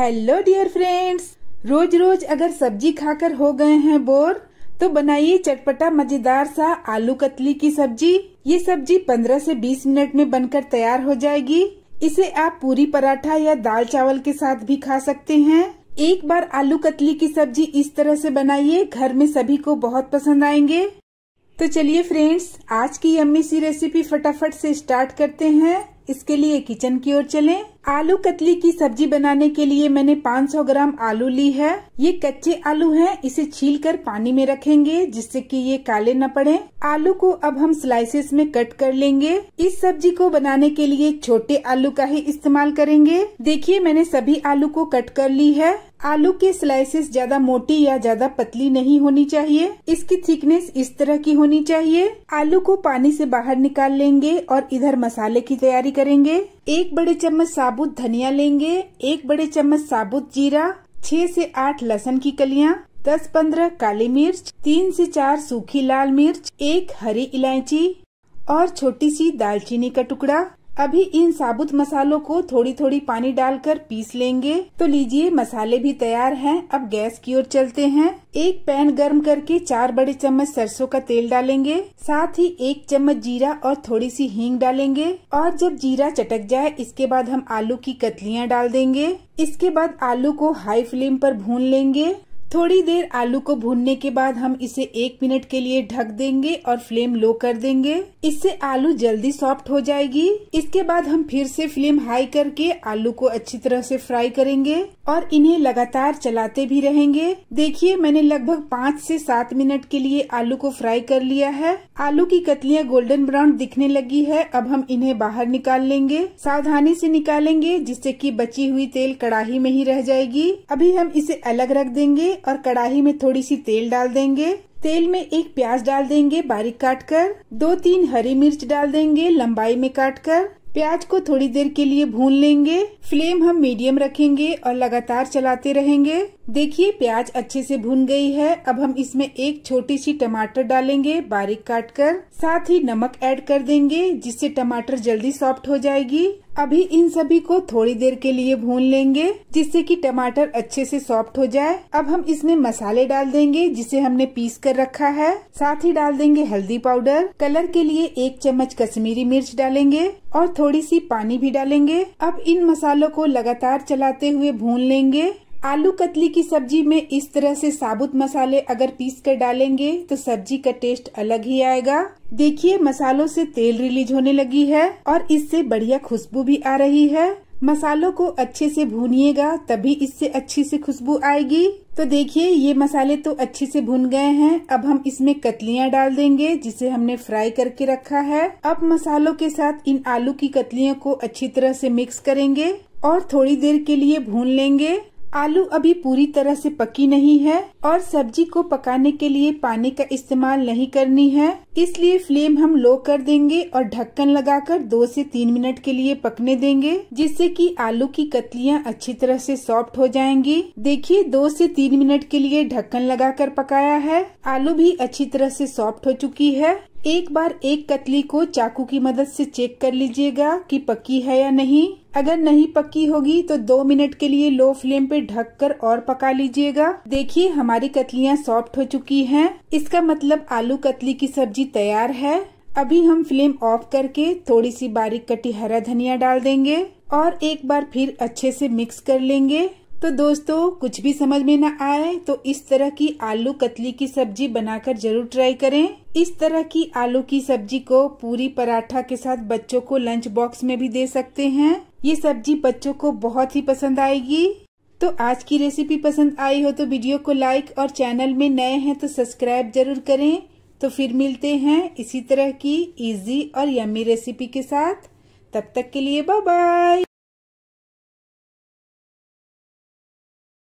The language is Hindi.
हेलो डियर फ्रेंड्स रोज रोज अगर सब्जी खाकर हो गए हैं बोर तो बनाइए चटपटा मजेदार सा आलू कतली की सब्जी ये सब्जी 15 से 20 मिनट में बनकर तैयार हो जाएगी इसे आप पूरी पराठा या दाल चावल के साथ भी खा सकते हैं एक बार आलू कतली की सब्जी इस तरह से बनाइए घर में सभी को बहुत पसंद आएंगे तो चलिए फ्रेंड्स आज की अम्मी सी रेसिपी फटाफट से स्टार्ट करते हैं इसके लिए किचन की ओर चलें। आलू कतली की सब्जी बनाने के लिए मैंने 500 ग्राम आलू ली है ये कच्चे आलू हैं, इसे छील कर पानी में रखेंगे जिससे कि ये काले न पड़े आलू को अब हम स्लाइसेस में कट कर लेंगे इस सब्जी को बनाने के लिए छोटे आलू का ही इस्तेमाल करेंगे देखिए मैंने सभी आलू को कट कर ली है आलू के स्लाइसेस ज्यादा मोटी या ज्यादा पतली नहीं होनी चाहिए इसकी थिकनेस इस तरह की होनी चाहिए आलू को पानी से बाहर निकाल लेंगे और इधर मसाले की तैयारी करेंगे एक बड़े चम्मच साबुत धनिया लेंगे एक बड़े चम्मच साबुत जीरा छह से आठ लहसन की कलियां, दस पंद्रह काली मिर्च तीन से चार सूखी लाल मिर्च एक हरी इलायची और छोटी सी दालचीनी का टुकड़ा अभी इन साबुत मसालों को थोड़ी थोड़ी पानी डालकर पीस लेंगे तो लीजिए मसाले भी तैयार हैं अब गैस की ओर चलते हैं एक पैन गर्म करके चार बड़े चम्मच सरसों का तेल डालेंगे साथ ही एक चम्मच जीरा और थोड़ी सी हींग डालेंगे और जब जीरा चटक जाए इसके बाद हम आलू की कतलियाँ डाल देंगे इसके बाद आलू को हाई फ्लेम पर भून लेंगे थोड़ी देर आलू को भूनने के बाद हम इसे एक मिनट के लिए ढक देंगे और फ्लेम लो कर देंगे इससे आलू जल्दी सॉफ्ट हो जाएगी इसके बाद हम फिर से फ्लेम हाई करके आलू को अच्छी तरह से फ्राई करेंगे और इन्हें लगातार चलाते भी रहेंगे देखिए मैंने लगभग पाँच से सात मिनट के लिए आलू को फ्राई कर लिया है आलू की कतलियाँ गोल्डन ब्राउन दिखने लगी है अब हम इन्हें बाहर निकाल लेंगे सावधानी से निकालेंगे जिससे कि बची हुई तेल कड़ाही में ही रह जाएगी अभी हम इसे अलग रख देंगे और कढ़ाई में थोड़ी सी तेल डाल देंगे तेल में एक प्याज डाल देंगे बारीक काट कर दो तीन हरी मिर्च डाल देंगे लंबाई में काट कर प्याज को थोड़ी देर के लिए भून लेंगे फ्लेम हम मीडियम रखेंगे और लगातार चलाते रहेंगे देखिए प्याज अच्छे से भून गई है अब हम इसमें एक छोटी सी टमाटर डालेंगे बारीक काट कर साथ ही नमक ऐड कर देंगे जिससे टमाटर जल्दी सॉफ्ट हो जाएगी अभी इन सभी को थोड़ी देर के लिए भून लेंगे जिससे कि टमाटर अच्छे से सॉफ्ट हो जाए अब हम इसमें मसाले डाल देंगे जिसे हमने पीस कर रखा है साथ ही डाल देंगे हल्दी पाउडर कलर के लिए एक चम्मच कश्मीरी मिर्च डालेंगे और थोड़ी सी पानी भी डालेंगे अब इन मसालों को लगातार चलाते हुए भून लेंगे आलू कतली की सब्जी में इस तरह से साबुत मसाले अगर पीस कर डालेंगे तो सब्जी का टेस्ट अलग ही आएगा देखिए मसालों से तेल रिलीज होने लगी है और इससे बढ़िया खुशबू भी आ रही है मसालों को अच्छे से भूनिएगा तभी इससे अच्छी से खुशबू आएगी तो देखिए ये मसाले तो अच्छे से भून गए हैं अब हम इसमें कतलियां डाल देंगे जिसे हमने फ्राई करके रखा है अब मसालों के साथ इन आलू की कतलियों को अच्छी तरह से मिक्स करेंगे और थोड़ी देर के लिए भून लेंगे आलू अभी पूरी तरह से पकी नहीं है और सब्जी को पकाने के लिए पानी का इस्तेमाल नहीं करनी है इसलिए फ्लेम हम लो कर देंगे और ढक्कन लगाकर दो से तीन मिनट के लिए पकने देंगे जिससे कि आलू की कतलियां अच्छी तरह से सॉफ्ट हो जाएंगी देखिए दो से तीन मिनट के लिए ढक्कन लगाकर पकाया है आलू भी अच्छी तरह से सॉफ्ट हो चुकी है एक बार एक कतली को चाकू की मदद से चेक कर लीजिएगा कि पकी है या नहीं अगर नहीं पकी होगी तो दो मिनट के लिए लो फ्लेम पे ढककर और पका लीजिएगा देखिए हमारी कतलियाँ सॉफ्ट हो चुकी हैं इसका मतलब आलू कतली की सब्जी तैयार है अभी हम फ्लेम ऑफ करके थोड़ी सी बारीक कटी हरा धनिया डाल देंगे और एक बार फिर अच्छे से मिक्स कर लेंगे तो दोस्तों कुछ भी समझ में ना आए तो इस तरह की आलू कतली की सब्जी बनाकर जरूर ट्राई करें इस तरह की आलू की सब्जी को पूरी पराठा के साथ बच्चों को लंच बॉक्स में भी दे सकते हैं ये सब्जी बच्चों को बहुत ही पसंद आएगी तो आज की रेसिपी पसंद आई हो तो वीडियो को लाइक और चैनल में नए हैं तो सब्सक्राइब जरूर करें तो फिर मिलते हैं इसी तरह की इजी और यमी रेसिपी के साथ तब तक के लिए बाय बाय